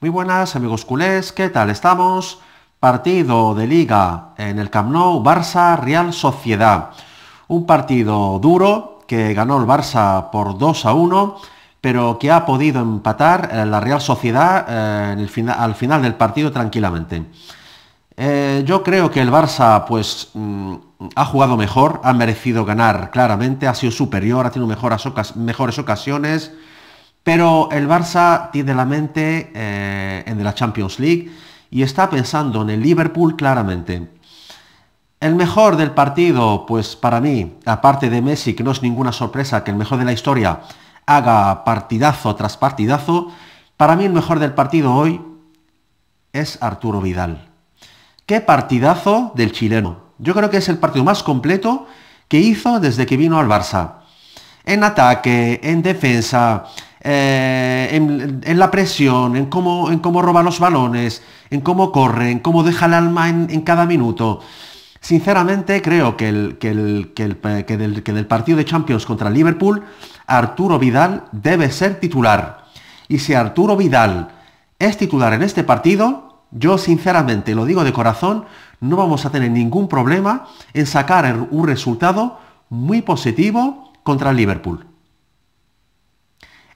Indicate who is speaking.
Speaker 1: Muy buenas amigos culés, ¿qué tal estamos? Partido de liga en el Camp Nou, Barça, Real Sociedad. Un partido duro que ganó el Barça por 2 a 1, pero que ha podido empatar eh, la Real Sociedad eh, al final del partido tranquilamente. Eh, yo creo que el Barça pues, mm, ha jugado mejor, ha merecido ganar claramente, ha sido superior, ha tenido mejores ocasiones. Pero el Barça tiene la mente eh, en la Champions League y está pensando en el Liverpool claramente. El mejor del partido, pues para mí, aparte de Messi, que no es ninguna sorpresa que el mejor de la historia haga partidazo tras partidazo, para mí el mejor del partido hoy es Arturo Vidal. Qué partidazo del chileno. Yo creo que es el partido más completo que hizo desde que vino al Barça. En ataque, en defensa, eh, en, la presión, en cómo, en cómo roba los balones, en cómo corre, en cómo deja el alma en, cada minuto. Sinceramente creo que, el, eh, del, que del partido de Champions contra Liverpool, Arturo Vidal debe ser titular. Y si Arturo Vidal es titular en este partido, yo sinceramente lo digo de corazón, no vamos a tener ningún problema en sacar un resultado muy positivo contra Liverpool.